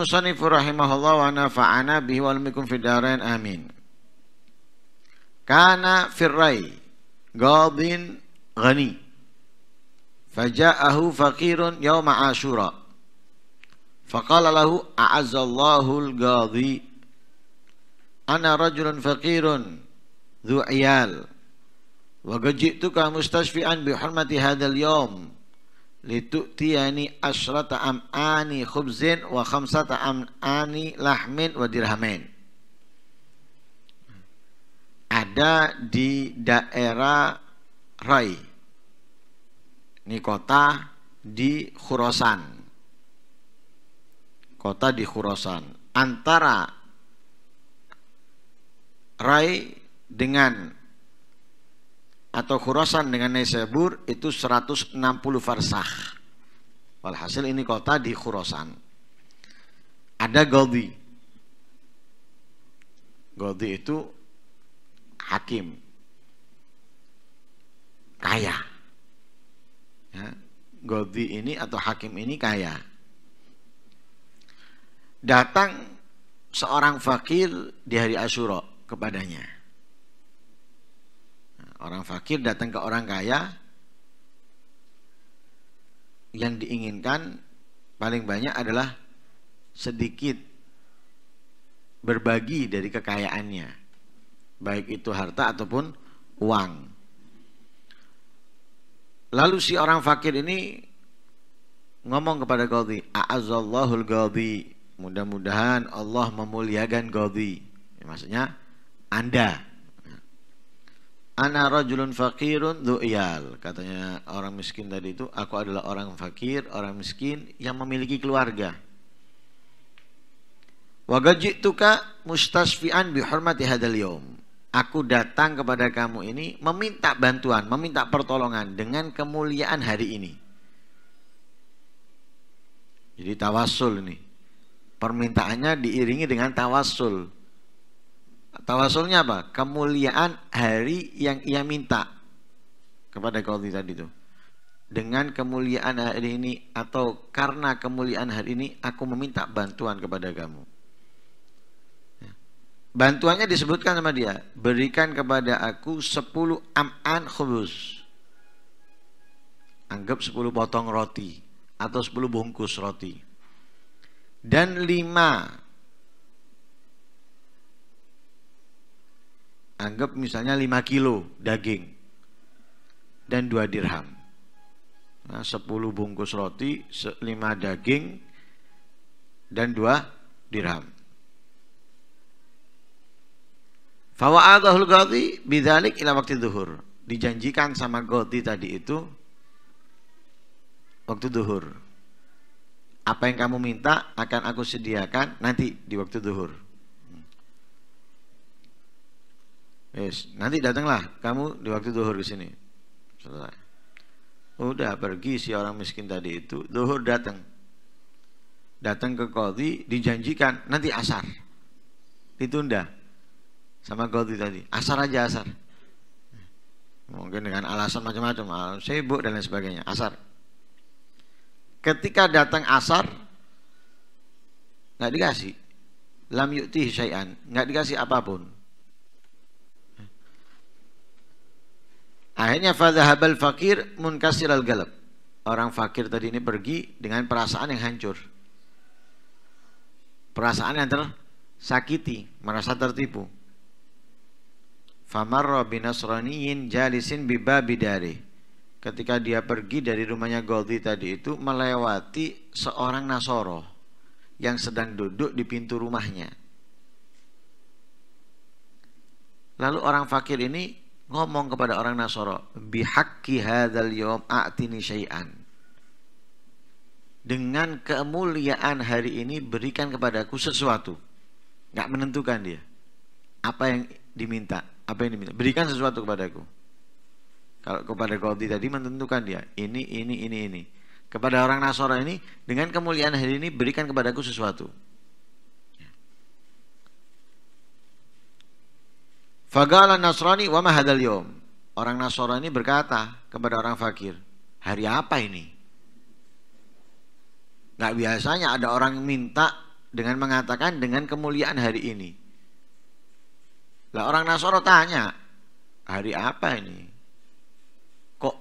al-musannifu rahimahullah wa nafa'ana bihi wa alamikum fidarain amin. Kana firrai gadin ghani. Faja'ahu faqirun yawma ashura. Faqala lahu a'azzallahu al-gadhi. Ana rajulun faqirun dhu iyal. Wa gaji'tuka mustashfi'an bi hurmati yawm litu'tiyani asyrata am'ani khubzin wa khamsata am'ani lahmin wa dirhamin ada di daerah Rai ini kota di Khurasan kota di Khurasan antara Rai dengan atau Khurasan dengan Naisabur itu 160 farsah. Walhasil ini kota di Khurasan. Ada Goldi. Goldi itu hakim. Kaya. Ya, Goldi ini atau hakim ini kaya. Datang seorang fakir di hari Asyura kepadanya Orang fakir datang ke orang kaya yang diinginkan paling banyak adalah sedikit berbagi dari kekayaannya, baik itu harta ataupun uang. Lalu si orang fakir ini ngomong kepada Gaudi A'azallahul Gaudi Mudah-mudahan Allah memuliakan Gaudi maksudnya Anda Ana rajulun fakirun du'yal. Katanya orang miskin tadi itu, aku adalah orang fakir, orang miskin yang memiliki keluarga. Wa mustasfian bihormati hadal yawm. Aku datang kepada kamu ini meminta bantuan, meminta pertolongan dengan kemuliaan hari ini. Jadi tawasul nih. Permintaannya diiringi dengan tawasul. Tawasulnya apa? Kemuliaan hari yang ia minta kepada kau tadi itu. Dengan kemuliaan hari ini atau karena kemuliaan hari ini aku meminta bantuan kepada kamu. Ya. Bantuannya disebutkan sama dia, berikan kepada aku 10 am'an khubus. Anggap 10 potong roti atau 10 bungkus roti. Dan 5 anggap misalnya 5 kilo daging dan 2 dirham. Nah, 10 bungkus roti, 5 daging dan 2 dirham. Fawa'adahul ghadi bidzalik ila waktu duhur. Dijanjikan sama ghadi tadi itu waktu duhur. Apa yang kamu minta akan aku sediakan nanti di waktu duhur. Yes. Nanti datanglah kamu di waktu duhur ke sini. Selesai. Udah pergi si orang miskin tadi itu, duhur datang. Datang ke kodi, dijanjikan nanti asar. Ditunda sama kodi tadi. Asar aja asar. Mungkin dengan alasan macam-macam, sibuk dan lain sebagainya. Asar. Ketika datang asar, nggak dikasih. Lam yukti syai'an, nggak dikasih apapun Akhirnya fadhahabal fakir munkasir al galab. Orang fakir tadi ini pergi dengan perasaan yang hancur. Perasaan yang tersakiti, merasa tertipu. Famarra binasraniyin jalisin biba bidari. Ketika dia pergi dari rumahnya Goldi tadi itu melewati seorang Nasoro yang sedang duduk di pintu rumahnya. Lalu orang fakir ini ngomong kepada orang Nasoro, bihakki hadal yom a'tini syai'an. Dengan kemuliaan hari ini berikan kepadaku sesuatu. Nggak menentukan dia. Apa yang diminta, apa yang diminta. Berikan sesuatu kepadaku. Kalau kepada Qadhi tadi menentukan dia, ini, ini, ini, ini. Kepada orang Nasoro ini, dengan kemuliaan hari ini berikan kepadaku sesuatu. Fagala Nasrani wa mahadal yom. Orang Nasrani berkata kepada orang fakir, hari apa ini? Gak biasanya ada orang minta dengan mengatakan dengan kemuliaan hari ini. Lah orang Nasoro tanya, hari apa ini? Kok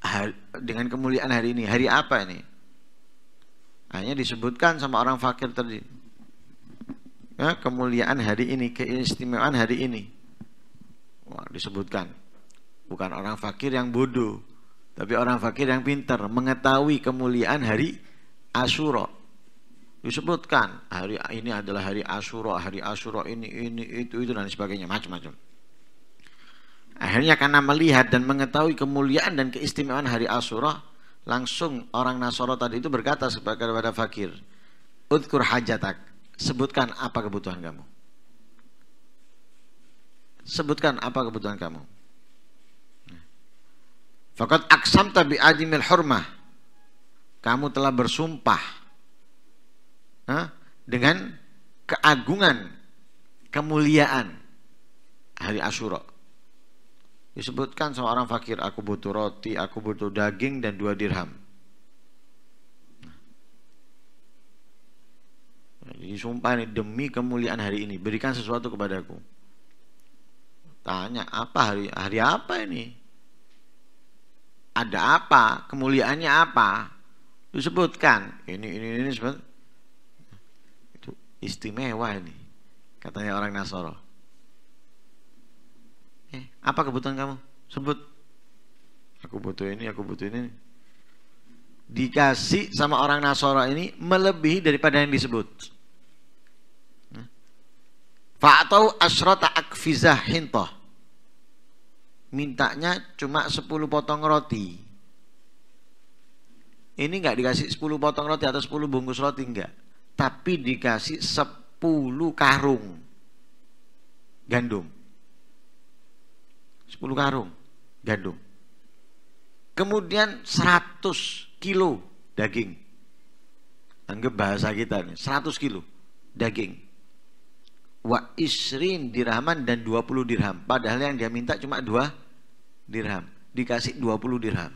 hari, dengan kemuliaan hari ini? Hari apa ini? Hanya disebutkan sama orang fakir tadi. Ya, kemuliaan hari ini, keistimewaan hari ini disebutkan bukan orang fakir yang bodoh tapi orang fakir yang pintar mengetahui kemuliaan hari Asyura disebutkan hari ini adalah hari Asyura hari Asyura ini ini itu itu dan sebagainya macam-macam akhirnya karena melihat dan mengetahui kemuliaan dan keistimewaan hari Asyura langsung orang Nasoro tadi itu berkata kepada fakir udkur hajatak sebutkan apa kebutuhan kamu sebutkan apa kebutuhan kamu. Fakat aksam tabi ajimil hurmah. Kamu telah bersumpah dengan keagungan, kemuliaan hari Ashura. Disebutkan seorang fakir, aku butuh roti, aku butuh daging dan dua dirham. Jadi sumpah ini demi kemuliaan hari ini berikan sesuatu kepadaku. Tanya apa hari hari apa ini? Ada apa? Kemuliaannya apa? disebutkan ini Ini ini ini sebut. Itu istimewa ini. Katanya orang Nasoro. Eh, apa kebutuhan kamu? Sebut. Aku butuh ini, aku butuh ini. Dikasih sama orang Nasoro ini melebihi daripada yang disebut. Hmm. Fa'atau asrota fizah hintoh mintanya cuma 10 potong roti ini nggak dikasih 10 potong roti atau 10 bungkus roti enggak tapi dikasih 10 karung gandum 10 karung gandum kemudian 100 kilo daging anggap bahasa kita nih 100 kilo daging wa isrin dirhaman dan 20 dirham. Padahal yang dia minta cuma dua dirham. Dikasih 20 dirham.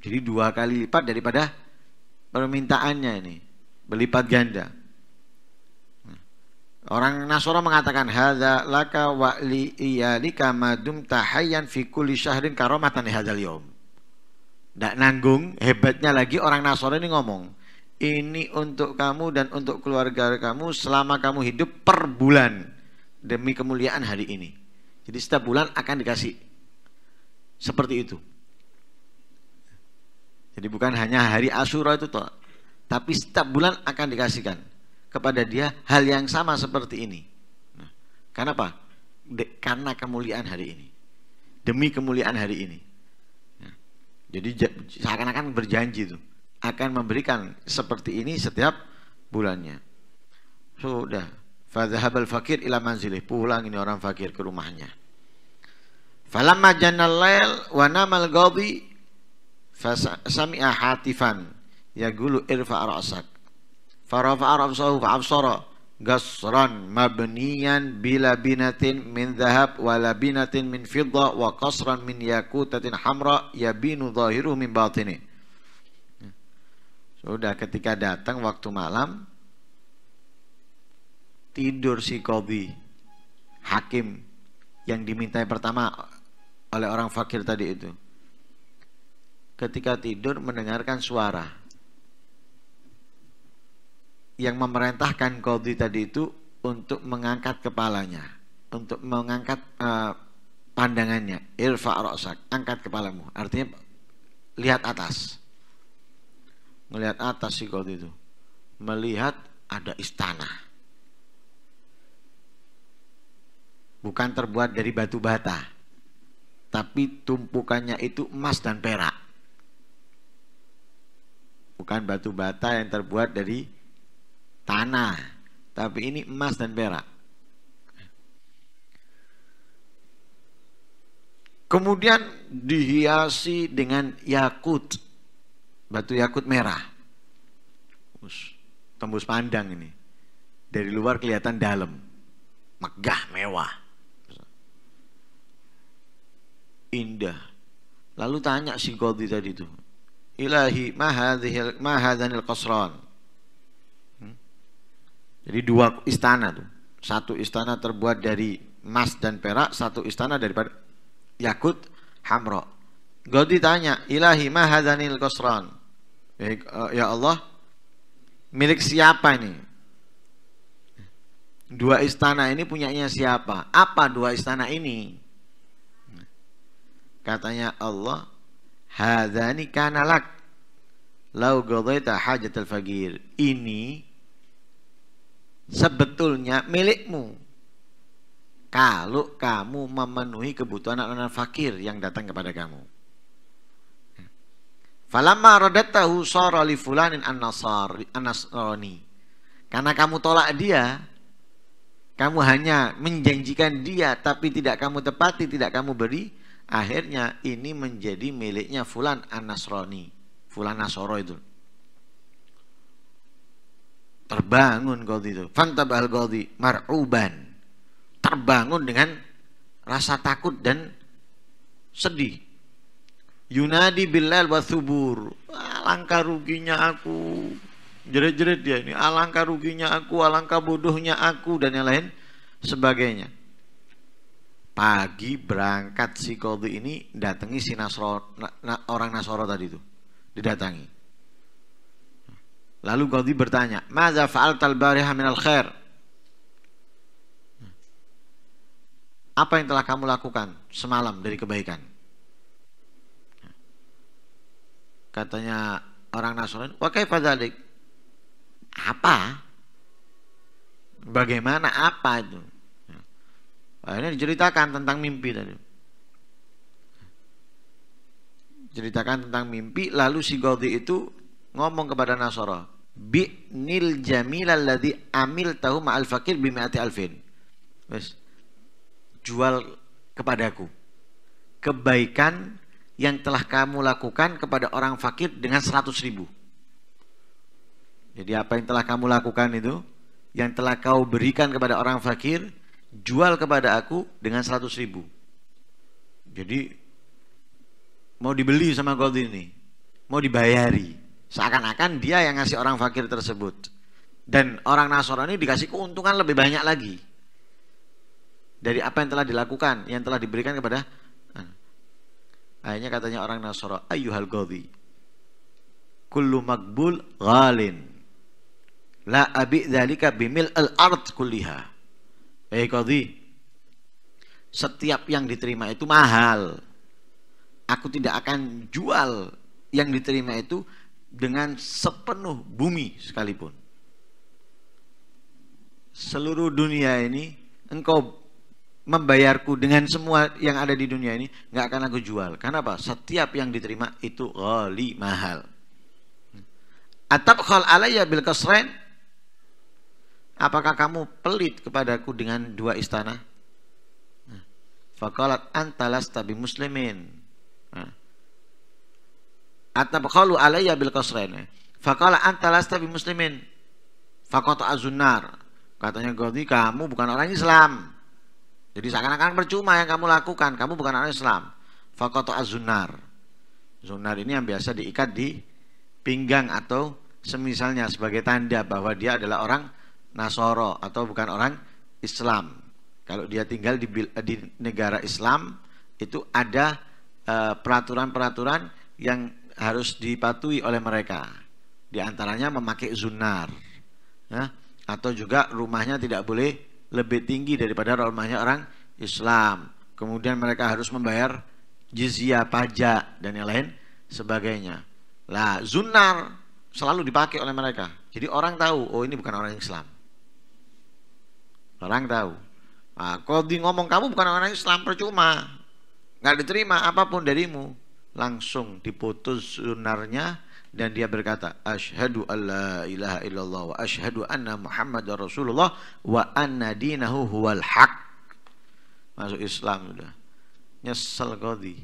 Jadi dua kali lipat daripada permintaannya ini. Berlipat ganda. Orang Nasoro mengatakan hadza laka wa li iyalika madum tahayyan fi kulli syahrin karomatan hadzal yaum. Ndak nanggung, hebatnya lagi orang Nasoro ini ngomong ini untuk kamu dan untuk keluarga kamu selama kamu hidup per bulan demi kemuliaan hari ini. Jadi setiap bulan akan dikasih seperti itu. Jadi bukan hanya hari Asyura itu toh, tapi setiap bulan akan dikasihkan kepada dia hal yang sama seperti ini. Nah, kenapa? De, karena kemuliaan hari ini. Demi kemuliaan hari ini. Nah, jadi seakan-akan berjanji tuh akan memberikan seperti ini setiap bulannya. Sudah. Fadzahabal fakir ila manzilih. Pulang ini orang fakir ke rumahnya. Falamma jannal lail wa namal ghadi fasami'a hatifan yagulu irfa ra'sak. Farafa'a ra'sahu fa'absara gasran mabniyan bila binatin min dhahab wala binatin min fidda wa qasran min yakutatin hamra yabinu zahiru min batini. Udah ketika datang waktu malam tidur si Kobi hakim yang dimintai pertama oleh orang fakir tadi itu. Ketika tidur mendengarkan suara yang memerintahkan Kobi tadi itu untuk mengangkat kepalanya, untuk mengangkat uh, pandangannya, irfa' angkat kepalamu. Artinya lihat atas Ngelihat atas sih waktu itu. Melihat ada istana. Bukan terbuat dari batu bata. Tapi tumpukannya itu emas dan perak. Bukan batu bata yang terbuat dari tanah. Tapi ini emas dan perak. Kemudian dihiasi dengan yakut batu yakut merah. tembus pandang ini. Dari luar kelihatan dalam. Megah, mewah. Indah. Lalu tanya si Godi tadi itu. Ilahi mahadhanil hadhanil qasran. Hmm? Jadi dua istana tuh. Satu istana terbuat dari emas dan perak, satu istana daripada yakut Hamro. Godi tanya, "Ilahi mahadhanil qasran?" Eh, eh, ya Allah, milik siapa ini? Dua istana ini punyanya siapa? Apa dua istana ini? Katanya Allah, Hadani kanalak Lau gadaita hajat al-fagir Ini Sebetulnya milikmu Kalau kamu memenuhi kebutuhan anak-anak fakir Yang datang kepada kamu Falamma radatahu sara li fulanin an-nasrani. Karena kamu tolak dia, kamu hanya menjanjikan dia tapi tidak kamu tepati, tidak kamu beri, akhirnya ini menjadi miliknya fulan an-nasrani, fulan nasoro itu. Terbangun qadhi itu. Fantabal qadhi mar'uban. Terbangun dengan rasa takut dan sedih. Yunadi bilal wa subur. Alangkah ah, ruginya aku. Jerit-jerit dia ini. Alangkah ah, ruginya aku, alangkah ah, bodohnya aku dan yang lain sebagainya. Pagi berangkat si kodi ini datangi si Nasro, na, na, orang Nasoro tadi itu. Didatangi. Lalu kodi bertanya, "Maza fa'altal bariha minal khair?" Apa yang telah kamu lakukan semalam dari kebaikan? katanya orang Nasrani wakai fadalik apa bagaimana apa itu akhirnya diceritakan tentang mimpi tadi ceritakan tentang mimpi lalu si Gaudi itu ngomong kepada bi nil jamilah ladi amil tahu ma al fakir bimati alfin Wes. jual kepadaku kebaikan yang telah kamu lakukan kepada orang fakir dengan 100 ribu. Jadi apa yang telah kamu lakukan itu, yang telah kau berikan kepada orang fakir, jual kepada aku dengan 100 ribu. Jadi mau dibeli sama gold ini, mau dibayari. Seakan-akan dia yang ngasih orang fakir tersebut. Dan orang Nasrani dikasih keuntungan lebih banyak lagi. Dari apa yang telah dilakukan, yang telah diberikan kepada Akhirnya katanya orang Nasara, ayuhal gawdi. Kullu makbul ghalin. La abi dhalika bimil al-ard kulliha. Eh gawdi. Setiap yang diterima itu mahal. Aku tidak akan jual yang diterima itu dengan sepenuh bumi sekalipun. Seluruh dunia ini engkau membayarku dengan semua yang ada di dunia ini nggak akan aku jual. Karena apa? Setiap yang diterima itu ghali mahal. Atab khal alaiya bil kasrain. Apakah kamu pelit kepadaku dengan dua istana? Fakalat antalas tabi muslimin. Atab khalu alaiya bil kasrain. Fakalat antalas tabi muslimin. fakota azunar. Katanya Gaudi kamu bukan orang Islam. Jadi seakan-akan percuma yang kamu lakukan, kamu bukan anak Islam. Fakoto azunar. Zunar ini yang biasa diikat di pinggang atau semisalnya sebagai tanda bahwa dia adalah orang Nasoro atau bukan orang Islam. Kalau dia tinggal di, di negara Islam itu ada eh, peraturan-peraturan uh, yang harus dipatuhi oleh mereka. Di antaranya memakai zunar, ya, atau juga rumahnya tidak boleh lebih tinggi daripada rumahnya orang Islam. Kemudian mereka harus membayar jizya pajak dan yang lain sebagainya. Lah, zunar selalu dipakai oleh mereka. Jadi orang tahu, oh ini bukan orang Islam. Orang tahu. Nah, kalau di ngomong kamu bukan orang Islam percuma, nggak diterima apapun darimu, langsung diputus zunarnya dan dia berkata asyhadu alla ilaha illallah wa asyhadu anna muhammadar rasulullah wa anna dinahu huwal haq masuk Islam sudah nyesel kodi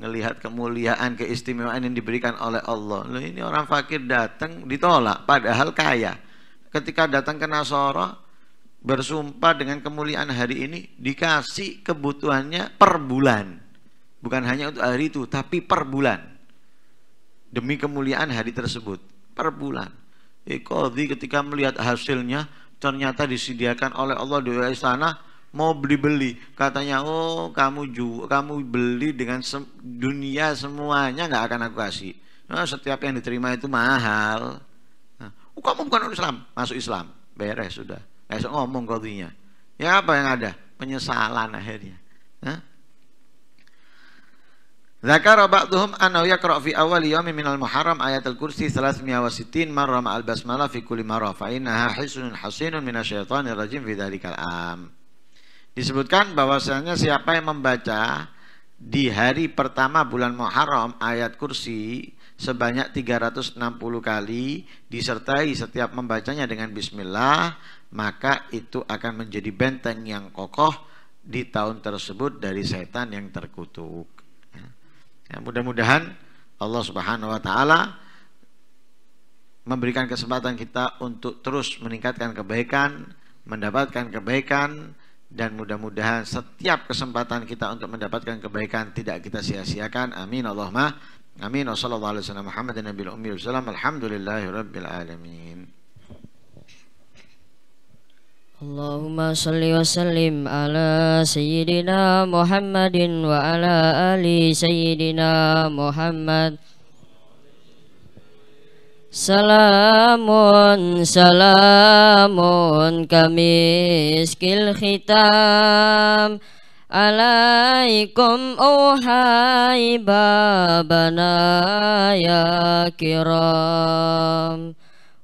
ngelihat kemuliaan keistimewaan yang diberikan oleh Allah Loh, ini orang fakir datang ditolak padahal kaya ketika datang ke Nasoro bersumpah dengan kemuliaan hari ini dikasih kebutuhannya per bulan bukan hanya untuk hari itu tapi per bulan demi kemuliaan hari tersebut per bulan. Ikhodi ketika melihat hasilnya ternyata disediakan oleh Allah di sana mau beli-beli katanya oh kamu ju kamu beli dengan se dunia semuanya nggak akan aku kasih nah, setiap yang diterima itu mahal nah, oh, kamu bukan orang Islam masuk Islam beres sudah besok ngomong kodinya ya apa yang ada penyesalan akhirnya nah, Zakara ba'duhum annahu yaqra fi awal yawmin minal muharram al kursi 360 marra ma'al basmalah fi kulli marra fa innaha hisunun hasinun yang rajim fi dzalikal am. Disebutkan bahwasanya siapa yang membaca di hari pertama bulan Muharram ayat kursi sebanyak 360 kali disertai setiap membacanya dengan bismillah maka itu akan menjadi benteng yang kokoh di tahun tersebut dari setan yang terkutuk. Ya, mudah-mudahan Allah Subhanahu wa taala memberikan kesempatan kita untuk terus meningkatkan kebaikan, mendapatkan kebaikan dan mudah-mudahan setiap kesempatan kita untuk mendapatkan kebaikan tidak kita sia-siakan. Amin Allahumma. Amin. Wassallallahu warahmatullahi wabarakatuh. Alhamdulillahirabbil alamin. Allahumma salli wa sallim ala sayyidina Muhammadin wa ala ali sayyidina Muhammad Salamun salamun kamiskil khitam Alaikum ohai oh babana ya kiram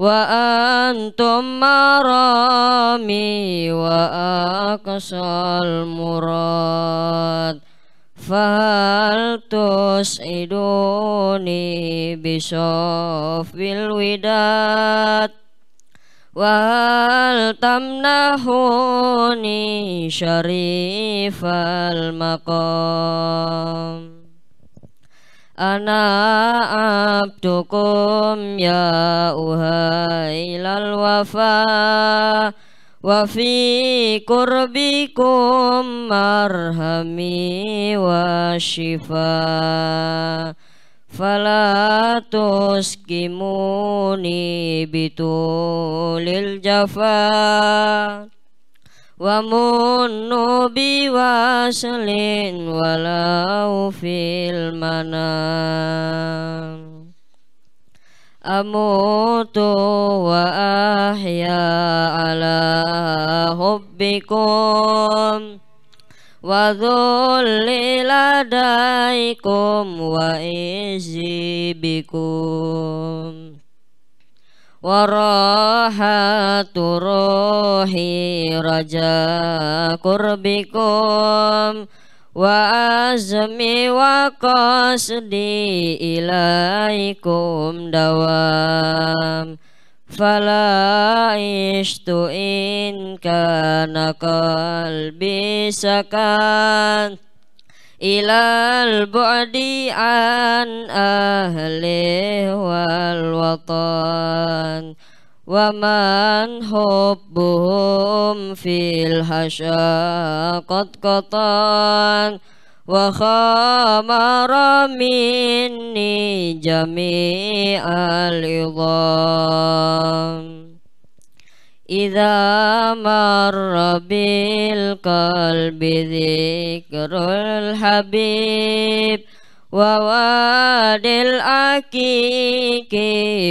وأنتم مرامي وأقصى المراد فهل تسعدوني بصف الوداد وهل تمنحوني شريف المقام Ana abdukum ya uhailal wafa Wa fi kurbikum marhami wa shifa Fala tuskimuni bitulil jafa ومن بوصل ولو في المنام أموت وأحيا على حبكم وذل لديكم وإزي بكم Warahatu rohi raja kurbikum Wa azmi wa qasdi dawam Fala ishtu in kana kalbi ilal bu'di an ahli wal watan wa man hubbuhum fil hasyaqat qatan wa khamara minni jami'al idham إذا مر بالقلب ذكر الحبيب وواد العكيك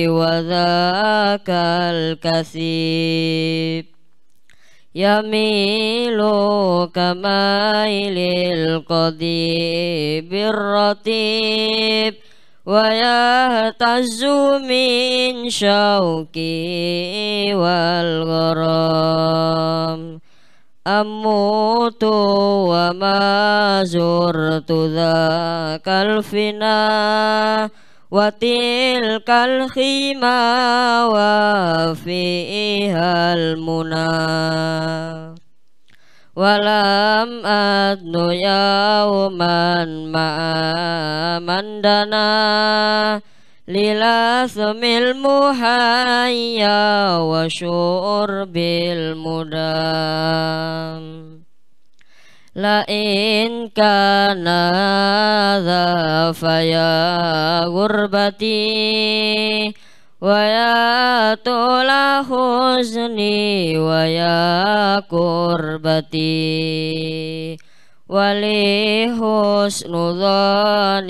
وذاك الكسيب يميل كميل القضيب الرطيب ويهتز من شوكي والغرام أموت وما زرت ذاك الفنا وتلك الخيمة وفيها المنام ولم أدن يوما ما مندنا للاسم المهيا وشرب المدام لئن كان هذا فيا غربتي ويا طول حزني ويا كربتي ولي حسن ظن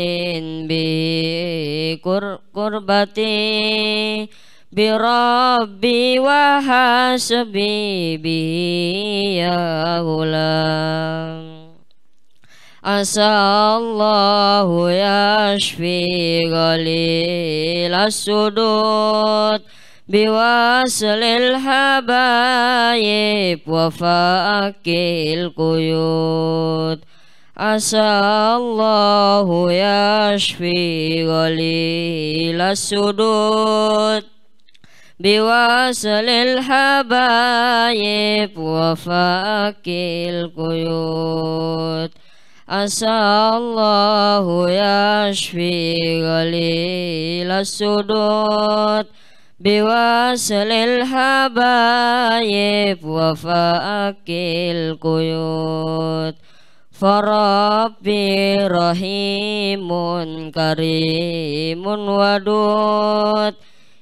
بكربتي بربي وحسبي به يا غلام Asallahu yashfi ghalilas sudut Biwaslil habayib wafakil kuyut Asallahu yashfi ghalilas sudut Biwaslil habayib wafakil kuyut Asallahu yashfi ya shfi ghalil sudut Biwasalil habayib wa faakil kuyud Farabbi rahimun karimun wadud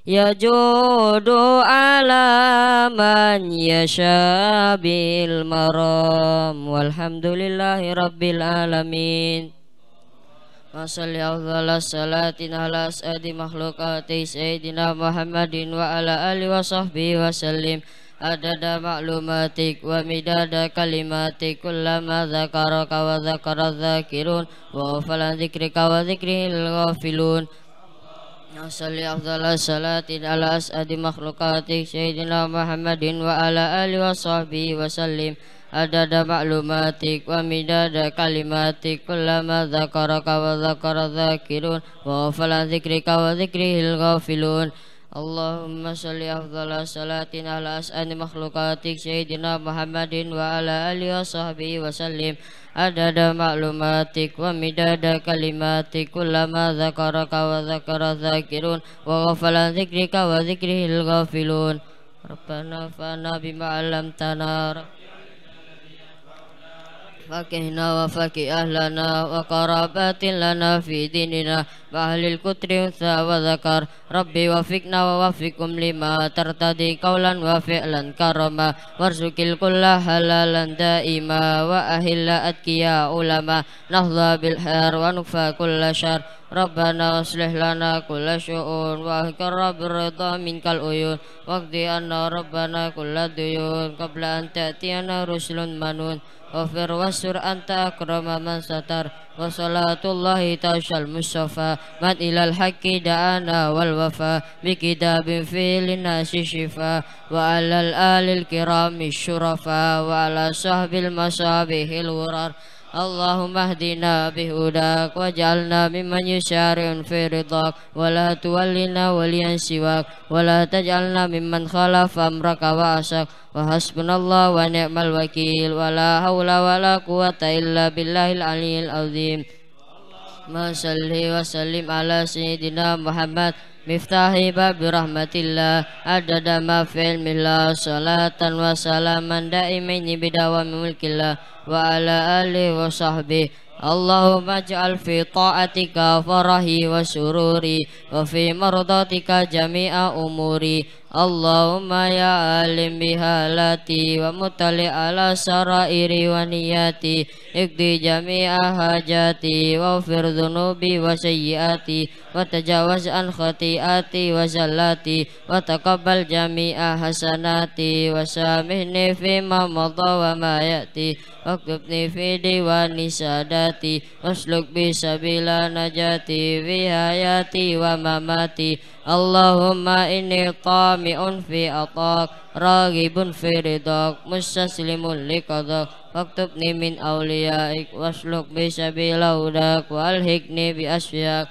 Ya jodoh alaman ya syabil maram Walhamdulillahi rabbil alamin Masalli afdala salatin ala as'adi makhlukati Sayyidina Muhammadin wa ala alihi wa sahbihi wa sallim Adada maklumatik wa midada kalimatik Kullama zakaraka wa zakara zakirun Wa ufalan zikrika wa zikrihil ghafilun Yang salli afdala ala as'adi makhlukatik Sayyidina Muhammadin wa ala alihi wa sahbihi wa sallim maklumatik wa midada kalimatik Kullama wa dhakara Wa ufalan wa dhikrihil ghafilun Allahumma salli afdala salatin ala as'ani makhlukatik Sayyidina Muhammadin wa ala alihi wa sahbihi wa sallim maklumatik wa midada kalimatik Kullama zakaraka wa Wa ghafalan zikrika wa zikrihil ghafilun Rabbana fa'na bima'alam tanah فكهنا وفقه أهلنا وقرابات لنا في ديننا وأهل الكتر أنثى وذكر ربي وفقنا ووفقكم لما ترتدي قولا وفعلا كرما وارزق الكل حلالا دائما وأهل اتقيا علما نهضى بالحر ونكفى كل شر ربنا اصلح لنا كل شؤون واهكر بالرضا منك العيون واقضي أن ربنا كل الديون قبل أن تأتينا رسل منون Wafir wasur anta akrama man satar Wa salatullahi tawshal musyafa Man ilal haqqi da'ana wal wafa Bi kitabin fi linnasi shifa Wa alal alil kirami syurafa Wa ala sahbil masabihil wurar Allahumma ahdina bihudak Wajalna mimman yusyarin fi ridak Wala tuwallina walian siwak Wala tajalna mimman khalaf amraka wa asak Wa hasbunallah wa ni'mal wakil Wala hawla wala quwata illa billahil aliyil azim Masya Allah. sallim ala sayyidina Muhammad miftahi babi rahmatillah adada ma fi ilmillah salatan wa salaman daimin bidawami mulkillah wa ala alihi wa sahbihi Allahumma ja'al fi ta'atika farahi wa sururi wa fi mardatika jami'a umuri Allahumma ya alim bihalati wa mutali ala sarairi wa niyati ikdi jami'a hajati wa ufir dhunubi wa syiati. wa tajawaz an khati'ati wa zallati wa taqabbal jami'a hasanati wa samihni fi ma madha wa ma ya'ti wa fi diwani sadati hayati Usluk bila najati Wihayati wa mamati Allahumma inni tami'un fi atak Ragibun fi ridak Musaslimun liqadak Faktubni min awliya'ik Usluk bisabila udak Walhikni bi asfiyak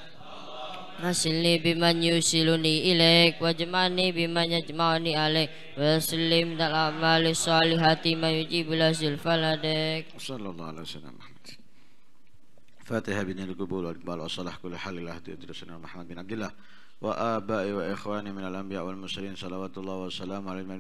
Nasilni biman yusiluni ilaik Wajmani biman yajmani alaik Wasilim dal amali salihati Mayuji bila silfaladek Assalamualaikum warahmatullahi wabarakatuh فاتحة بين القبول والإقبال وصلح كل حال الله تدرسنا محمد بن عبد الله وآبائي وإخواني من الأنبياء والمرسلين صلوات الله والسلام على من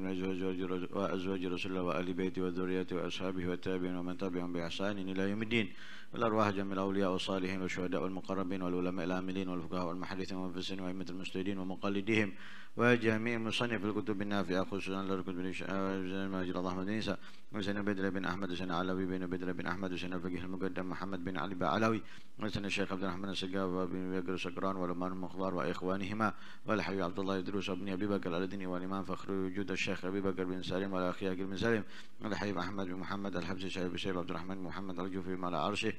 وأزواج رسول الله وآل بيته وذريته وأصحابه والتابعين ومن تبعهم بإحسان إلى يوم الدين والأرواح جميع الأولياء والصالحين والشهداء والمقربين والعلماء العاملين والفقهاء والمحدثين والمفسرين وأئمة المسلمين ومقلديهم وجميع مصنف الكتب النافعة خصوصا بن الماجر الله بن عيسى وسنة بدر بن أحمد وسنة علوي بن بدر بن أحمد وسنة الفقيه المقدم محمد بن علي علوي وسنة الشيخ عبد الرحمن السقاف وابن بكر سكران والأمان المخضار وإخوانهما والحي عبد الله يدرس بن أبي بكر الدين والإمام فخر وجود الشيخ أبي بكر بن سالم والأخ أكرم بن سالم والحي أحمد بن محمد الحبسي شيخ عبد الرحمن محمد الجوفي على عرشه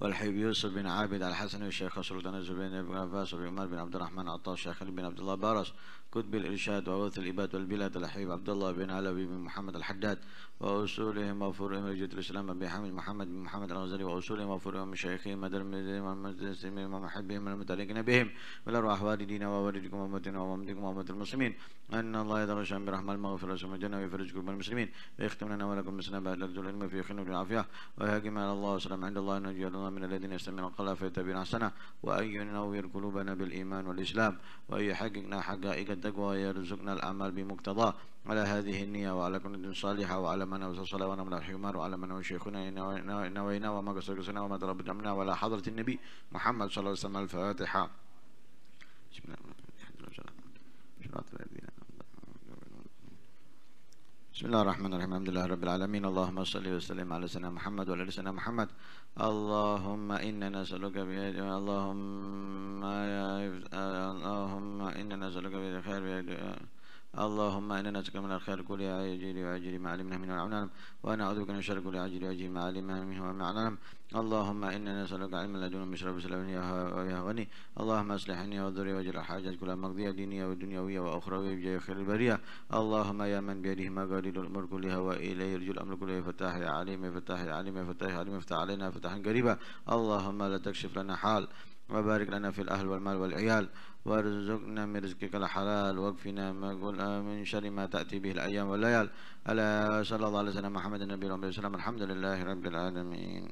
والحبيب يوسف بن عابد الحسني والشيخ خسر سلطان الزبير بن عباس وبن عمر بن عبد الرحمن عطاء الشيخ خليل بن عبد الله بارس كتب الإرشاد وغوث الإباد والبلاد الحبيب عبد الله بن علوي بن محمد الحداد وأصولهم وفروعهم رجل الإسلام أبي حامد محمد بن محمد الغزالي وأصولهم وفروعهم من شيخهم مدر المسلمين ومحبهم المتعلقين بهم من ارواح والدينا ووالدكم وأمتنا وأمتكم وامت المسلمين أن الله يدر الشام برحمة المغفر ثم الجنة ويفرج كرب المسلمين ويختم لنا ولكم بسنة بعد الرجل العلم في خير والعافية ويهاجم على الله وسلم عند الله نجي الله من الذين يستمعون القول فيتبعون احسنه وان ينور قلوبنا بالايمان والاسلام وان يحققنا حقائق التقوى ويرزقنا الاعمال بمقتضاه على هذه النية وعلى كل صالحة وعلى من أوصى صلاة ونمر الحمار وعلى من شيخنا نوينا وما قصر قصرنا وما تربت أمنا ولا حضرة النبي محمد صلى الله عليه وسلم الفاتحة بسم الله الرحمن الرحيم بسم الله الرحمن الرحيم الحمد لله رب العالمين اللهم صل وسلم على سيدنا محمد وعلى سيدنا محمد اللهم إنا نسألك بيد اللهم يا اللهم إنا نسألك بيد خير بيد اللهم انا نسالك من الخير كل اجري واجري ما علمنا منه وما وانا اعوذ بك من الشر كل اجري واجري ما علمنا منه وما اللهم انا نسالك علما دون مشرب سلام يا غني اللهم اصلحني وذري وجل حاجات كلها مقضيه دينيه ودنيويه واخرويه بجاه خير البريه اللهم يا من بيده مقاليد الامر كلها واليه يرجو الامر كله فتاح يا عليم فتاح يا عليم فتاح يا عليم افتح علينا فتحا قريبا اللهم لا تكشف لنا حال وبارك لنا في الأهل والمال والعيال وارزقنا من رزقك الحلال واكفنا ما قل آه، من شر ما تأتي به الأيام والليال ألا صلى الله عليه وسلم محمد النبي صلى الله عليه وسلم الحمد لله رب العالمين